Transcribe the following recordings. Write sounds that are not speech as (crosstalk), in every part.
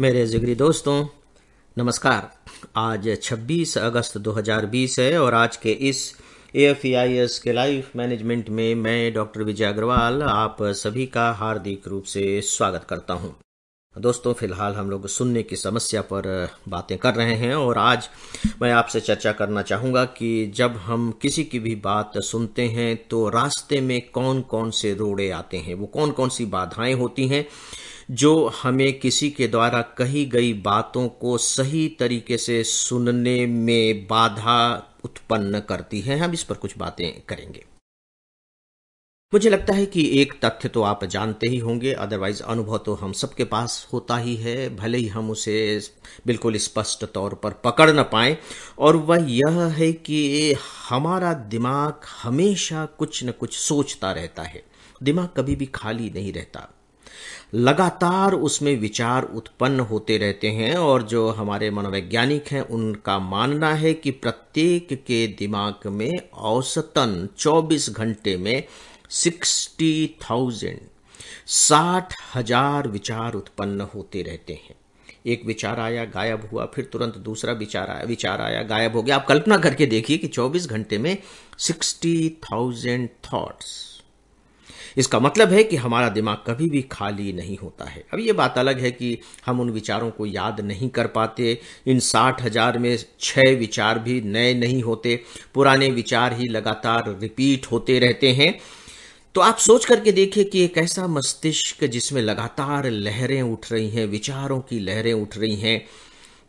मेरे जिगरी दोस्तों नमस्कार आज 26 अगस्त 2020 है और आज के इस एफ e के लाइफ मैनेजमेंट में मैं डॉक्टर विजय अग्रवाल आप सभी का हार्दिक रूप से स्वागत करता हूं दोस्तों फिलहाल हम लोग सुनने की समस्या पर बातें कर रहे हैं और आज मैं आपसे चर्चा करना चाहूँगा कि जब हम किसी की भी बात सुनते हैं तो रास्ते में कौन कौन से रोड़े आते हैं वो कौन कौन सी बाधाएं होती हैं जो हमें किसी के द्वारा कही गई बातों को सही तरीके से सुनने में बाधा उत्पन्न करती है हम इस पर कुछ बातें करेंगे मुझे लगता है कि एक तथ्य तो आप जानते ही होंगे अदरवाइज अनुभव तो हम सबके पास होता ही है भले ही हम उसे बिल्कुल स्पष्ट तौर पर पकड़ न पाए और वह यह है कि हमारा दिमाग हमेशा कुछ न कुछ सोचता रहता है दिमाग कभी भी खाली नहीं रहता लगातार उसमें विचार उत्पन्न होते रहते हैं और जो हमारे मनोवैज्ञानिक हैं उनका मानना है कि प्रत्येक के दिमाग में औसतन 24 घंटे में 60,000 साठ हजार विचार उत्पन्न होते रहते हैं एक विचार आया गायब हुआ फिर तुरंत दूसरा विचार आया विचार आया गायब हो गया आप कल्पना करके देखिए कि 24 घंटे में सिक्सटी थाउजेंड थाट्स इसका मतलब है कि हमारा दिमाग कभी भी खाली नहीं होता है अब ये बात अलग है कि हम उन विचारों को याद नहीं कर पाते इन साठ हजार में छः विचार भी नए नहीं होते पुराने विचार ही लगातार रिपीट होते रहते हैं तो आप सोच करके देखिए कि एक ऐसा मस्तिष्क जिसमें लगातार लहरें उठ रही हैं विचारों की लहरें उठ रही हैं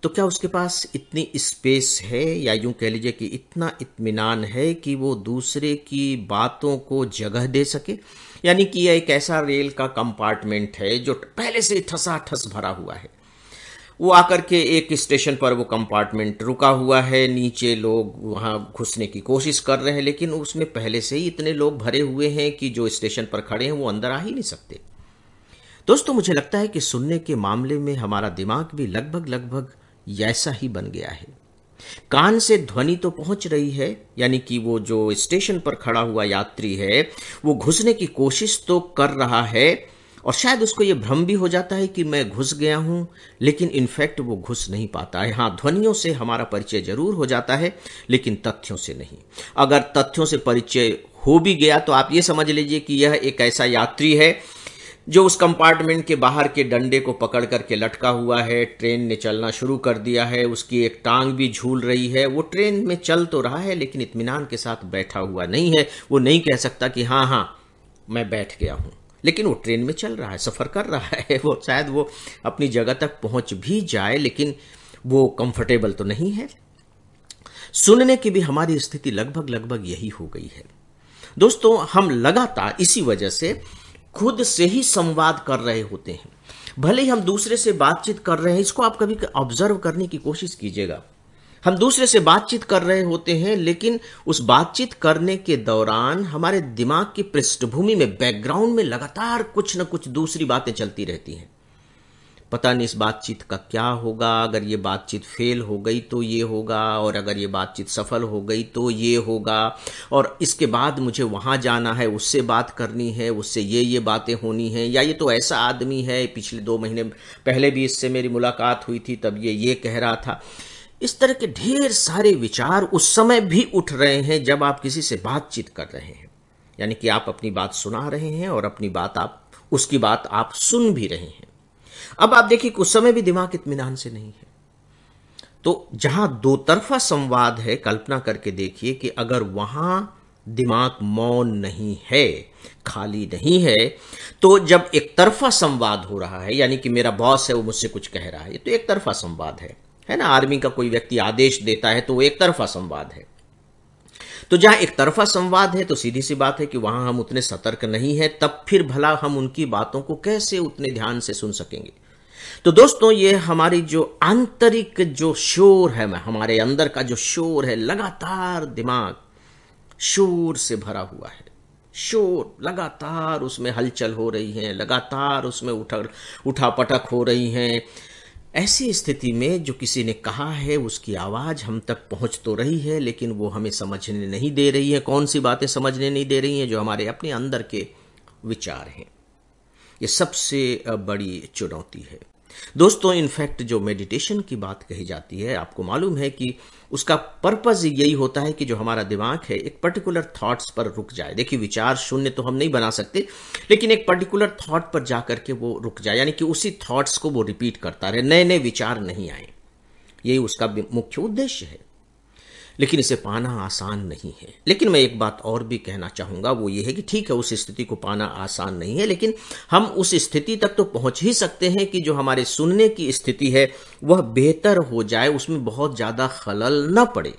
तो क्या उसके पास इतनी स्पेस है या यूं कह लीजिए कि इतना इत्मीनान है कि वो दूसरे की बातों को जगह दे सके यानी कि यह एक ऐसा रेल का कंपार्टमेंट है जो पहले से ठसा ठस भरा हुआ है वो आकर के एक स्टेशन पर वो कंपार्टमेंट रुका हुआ है नीचे लोग वहाँ घुसने की कोशिश कर रहे हैं लेकिन उसमें पहले से ही इतने लोग भरे हुए हैं कि जो स्टेशन पर खड़े हैं वो अंदर आ ही नहीं सकते दोस्तों मुझे लगता है कि सुनने के मामले में हमारा दिमाग भी लगभग लगभग ऐसा ही बन गया है कान से ध्वनि तो पहुंच रही है यानी कि वो जो स्टेशन पर खड़ा हुआ यात्री है वो घुसने की कोशिश तो कर रहा है और शायद उसको ये भ्रम भी हो जाता है कि मैं घुस गया हूं लेकिन इनफैक्ट वो घुस नहीं पाता है हाँ ध्वनियों से हमारा परिचय जरूर हो जाता है लेकिन तथ्यों से नहीं अगर तथ्यों से परिचय हो भी गया तो आप ये समझ लीजिए कि यह एक ऐसा यात्री है जो उस कंपार्टमेंट के बाहर के डंडे को पकड़ करके लटका हुआ है ट्रेन ने चलना शुरू कर दिया है उसकी एक टांग भी झूल रही है वो ट्रेन में चल तो रहा है लेकिन इतमान के साथ बैठा हुआ नहीं है वो नहीं कह सकता कि हाँ हाँ मैं बैठ गया हूँ लेकिन वो ट्रेन में चल रहा है सफ़र कर रहा (laughs) है वो शायद वो अपनी जगह तक पहुँच भी जाए लेकिन वो कंफर्टेबल तो नहीं है सुनने की भी हमारी स्थिति लगभग लगभग यही हो गई है दोस्तों हम लगातार इसी वजह से खुद से ही संवाद कर रहे होते हैं भले ही हम दूसरे से बातचीत कर रहे हैं इसको आप कभी ऑब्जर्व करने की कोशिश कीजिएगा हम दूसरे से बातचीत कर रहे होते हैं लेकिन उस बातचीत करने के दौरान हमारे दिमाग की पृष्ठभूमि में बैकग्राउंड में लगातार कुछ न कुछ दूसरी बातें चलती रहती हैं पता नहीं इस बातचीत का क्या होगा अगर ये बातचीत फेल हो गई तो ये होगा और अगर ये बातचीत सफल हो गई तो ये होगा और इसके बाद मुझे वहाँ जाना है उससे बात करनी है उससे ये ये बातें होनी हैं या ये तो ऐसा आदमी है पिछले दो महीने पहले भी इससे मेरी मुलाकात हुई थी तब ये ये कह रहा था इस तरह के ढेर सारे विचार उस समय भी उठ रहे हैं जब आप किसी से बातचीत कर रहे हैं यानी कि आप अपनी बात सुना रहे हैं और अपनी बात आप उसकी बात आप सुन भी रहे हैं अब आप देखिए उस समय भी दिमाग इतमान से नहीं है तो जहां दो तरफा संवाद है कल्पना करके देखिए कि अगर वहां दिमाग मौन नहीं है खाली नहीं है तो जब एक तरफा संवाद हो रहा है यानी कि मेरा बॉस है वो मुझसे कुछ कह रहा है तो एक तरफा संवाद है है ना आर्मी का कोई व्यक्ति आदेश देता है तो वो एक तरफा संवाद है तो जहां एक तरफा संवाद है तो सीधी सी बात है कि वहां हम उतने सतर्क नहीं है तब फिर भला हम उनकी बातों को कैसे उतने ध्यान से सुन सकेंगे तो दोस्तों ये हमारी जो आंतरिक जो शोर है हमारे अंदर का जो शोर है लगातार दिमाग शोर से भरा हुआ है शोर लगातार उसमें हलचल हो रही है लगातार उसमें उठा उठा पटक हो रही है ऐसी स्थिति में जो किसी ने कहा है उसकी आवाज़ हम तक पहुंच तो रही है लेकिन वो हमें समझने नहीं दे रही है कौन सी बातें समझने नहीं दे रही हैं जो हमारे अपने अंदर के विचार हैं ये सबसे बड़ी चुनौती है दोस्तों इनफैक्ट जो मेडिटेशन की बात कही जाती है आपको मालूम है कि उसका पर्पज यही होता है कि जो हमारा दिमाग है एक पर्टिकुलर थॉट्स पर रुक जाए देखिए विचार शून्य तो हम नहीं बना सकते लेकिन एक पर्टिकुलर थॉट पर जा करके वो रुक जाए यानी कि उसी थॉट्स को वो रिपीट करता रहे नए नए विचार नहीं आए यही उसका मुख्य उद्देश्य है लेकिन इसे पाना आसान नहीं है लेकिन मैं एक बात और भी कहना चाहूंगा वो ये है कि ठीक है उस स्थिति को पाना आसान नहीं है लेकिन हम उस स्थिति तक तो पहुंच ही सकते हैं कि जो हमारे सुनने की स्थिति है वह बेहतर हो जाए उसमें बहुत ज्यादा खलल न पड़े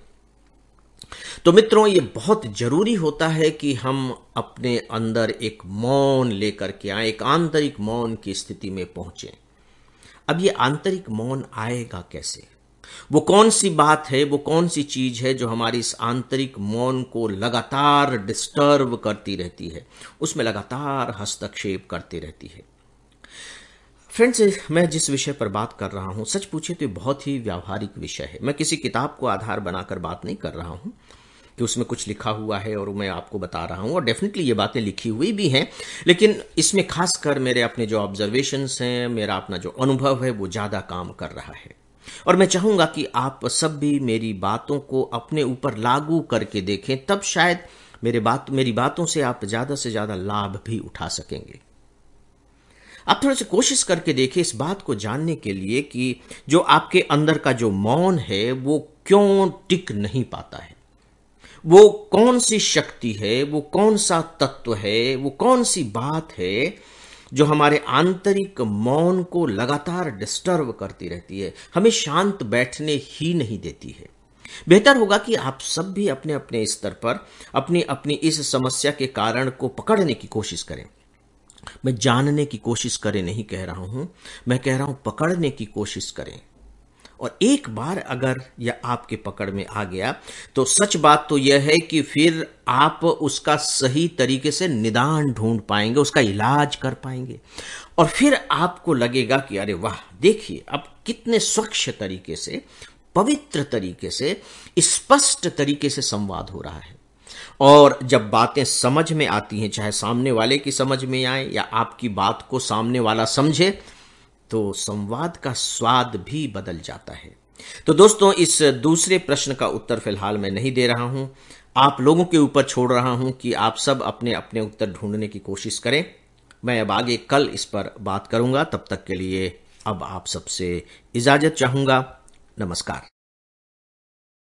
तो मित्रों ये बहुत जरूरी होता है कि हम अपने अंदर एक मौन लेकर के आए एक आंतरिक मौन की स्थिति में पहुंचे अब ये आंतरिक मौन आएगा कैसे वो कौन सी बात है वो कौन सी चीज है जो हमारी इस आंतरिक मौन को लगातार डिस्टर्ब करती रहती है उसमें लगातार हस्तक्षेप करती रहती है फ्रेंड्स मैं जिस विषय पर बात कर रहा हूं सच पूछे तो बहुत ही व्यावहारिक विषय है मैं किसी किताब को आधार बनाकर बात नहीं कर रहा हूं कि उसमें कुछ लिखा हुआ है और मैं आपको बता रहा हूं और डेफिनेटली ये बातें लिखी हुई भी हैं लेकिन इसमें खासकर मेरे अपने जो ऑब्जर्वेशन हैं मेरा अपना जो अनुभव है वो ज़्यादा काम कर रहा है और मैं चाहूंगा कि आप सब भी मेरी बातों को अपने ऊपर लागू करके देखें तब शायद मेरे बात मेरी बातों से आप ज्यादा से ज्यादा लाभ भी उठा सकेंगे आप थोड़ा सा कोशिश करके देखिए इस बात को जानने के लिए कि जो आपके अंदर का जो मौन है वो क्यों टिक नहीं पाता है वो कौन सी शक्ति है वो कौन सा तत्व है वो कौन सी बात है जो हमारे आंतरिक मौन को लगातार डिस्टर्ब करती रहती है हमें शांत बैठने ही नहीं देती है बेहतर होगा कि आप सब भी अपने अपने स्तर पर अपनी अपनी इस समस्या के कारण को पकड़ने की कोशिश करें मैं जानने की कोशिश करें नहीं कह रहा हूं मैं कह रहा हूं पकड़ने की कोशिश करें और एक बार अगर यह आपके पकड़ में आ गया तो सच बात तो यह है कि फिर आप उसका सही तरीके से निदान ढूंढ पाएंगे उसका इलाज कर पाएंगे और फिर आपको लगेगा कि अरे वाह देखिए अब कितने स्वच्छ तरीके से पवित्र तरीके से स्पष्ट तरीके से संवाद हो रहा है और जब बातें समझ में आती हैं चाहे सामने वाले की समझ में आए या आपकी बात को सामने वाला समझे तो संवाद का स्वाद भी बदल जाता है तो दोस्तों इस दूसरे प्रश्न का उत्तर फिलहाल मैं नहीं दे रहा हूं आप लोगों के ऊपर छोड़ रहा हूं कि आप सब अपने अपने उत्तर ढूंढने की कोशिश करें मैं अब आगे कल इस पर बात करूंगा तब तक के लिए अब आप सबसे इजाजत चाहूंगा नमस्कार